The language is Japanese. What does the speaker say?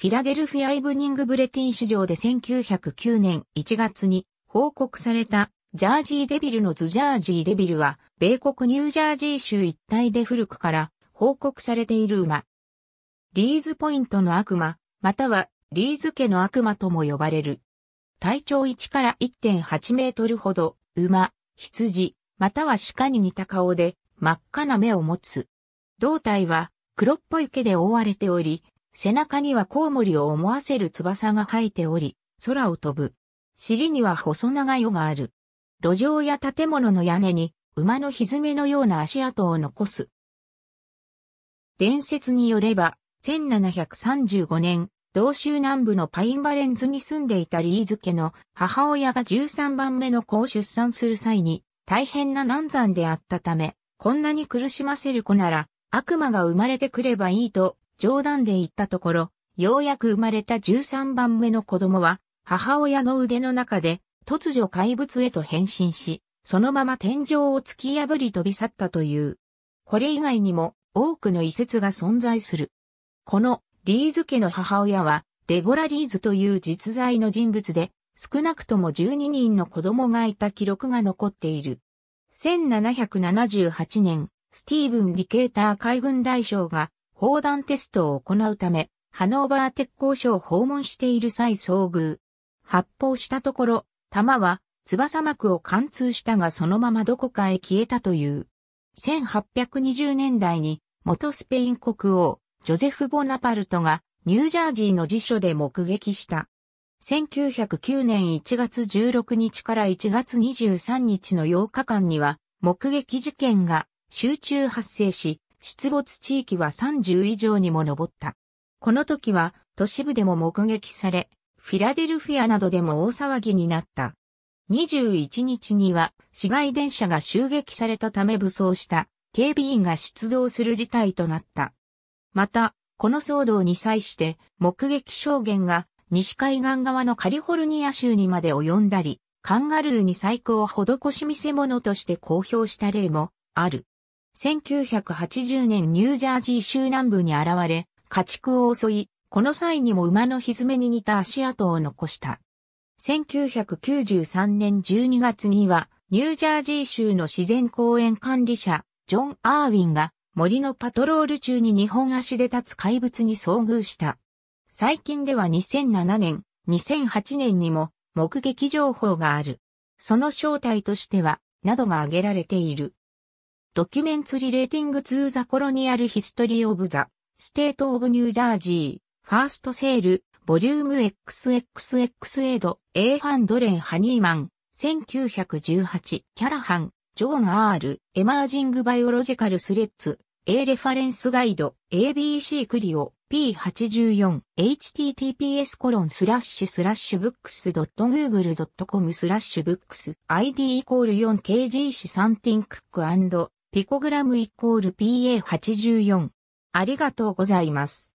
フィラデルフィア・イブニング・ブレティン市場で1909年1月に報告されたジャージーデビルのズジャージーデビルは、米国ニュージャージー州一帯で古くから報告されている馬。リーズポイントの悪魔、またはリーズ家の悪魔とも呼ばれる。体長1から1.8メートルほど、馬、羊、または鹿に似た顔で真っ赤な目を持つ。胴体は黒っぽい毛で覆われており、背中にはコウモリを思わせる翼が生えており、空を飛ぶ。尻には細長い尾がある。路上や建物の屋根に馬のひずめのような足跡を残す。伝説によれば、1735年、道州南部のパインバレンズに住んでいたリーズ家の母親が13番目の子を出産する際に大変な難産であったため、こんなに苦しませる子なら悪魔が生まれてくればいいと冗談で言ったところ、ようやく生まれた13番目の子供は、母親の腕の中で、突如怪物へと変身し、そのまま天井を突き破り飛び去ったという。これ以外にも、多くの遺説が存在する。この、リーズ家の母親は、デボラ・リーズという実在の人物で、少なくとも12人の子供がいた記録が残っている。1778年、スティーブン・ディケーター海軍大将が砲弾テストを行うため、ハノーバー鉄工所を訪問している際遭遇。発砲したところ、弾は翼膜を貫通したがそのままどこかへ消えたという。1820年代に元スペイン国王、ジョゼフ・ボナパルトがニュージャージーの辞書で目撃した。1909年1月16日から1月23日の8日間には目撃事件が集中発生し、出没地域は30以上にも上った。この時は都市部でも目撃され、フィラデルフィアなどでも大騒ぎになった。21日には市街電車が襲撃されたため武装した警備員が出動する事態となった。また、この騒動に際して目撃証言が西海岸側のカリフォルニア州にまで及んだり、カンガルーに細工を施し見せ物として公表した例もある。1980年ニュージャージー州南部に現れ、家畜を襲い、この際にも馬のひずめに似た足跡を残した。1993年12月には、ニュージャージー州の自然公園管理者、ジョン・アーウィンが森のパトロール中に日本足で立つ怪物に遭遇した。最近では2007年、2008年にも目撃情報がある。その正体としては、などが挙げられている。ドキュメンツリレーティングツーザコロニアルヒストリーオブザ、ステートオブニュージャージー、ファーストセール、ボリューム XXX エイド、フハンドレン・ハニーマン、1918、キャラハン、ジョーン・アール、エマージング・バイオロジカル・スレッツ、A レファレンスガイド、ABC クリオ、P84、https コロンスラッシュスラッシュブックスドット .google.com スラッシュブックス ID イコール 4kg サンティンクックピコグラムイコール PA84。ありがとうございます。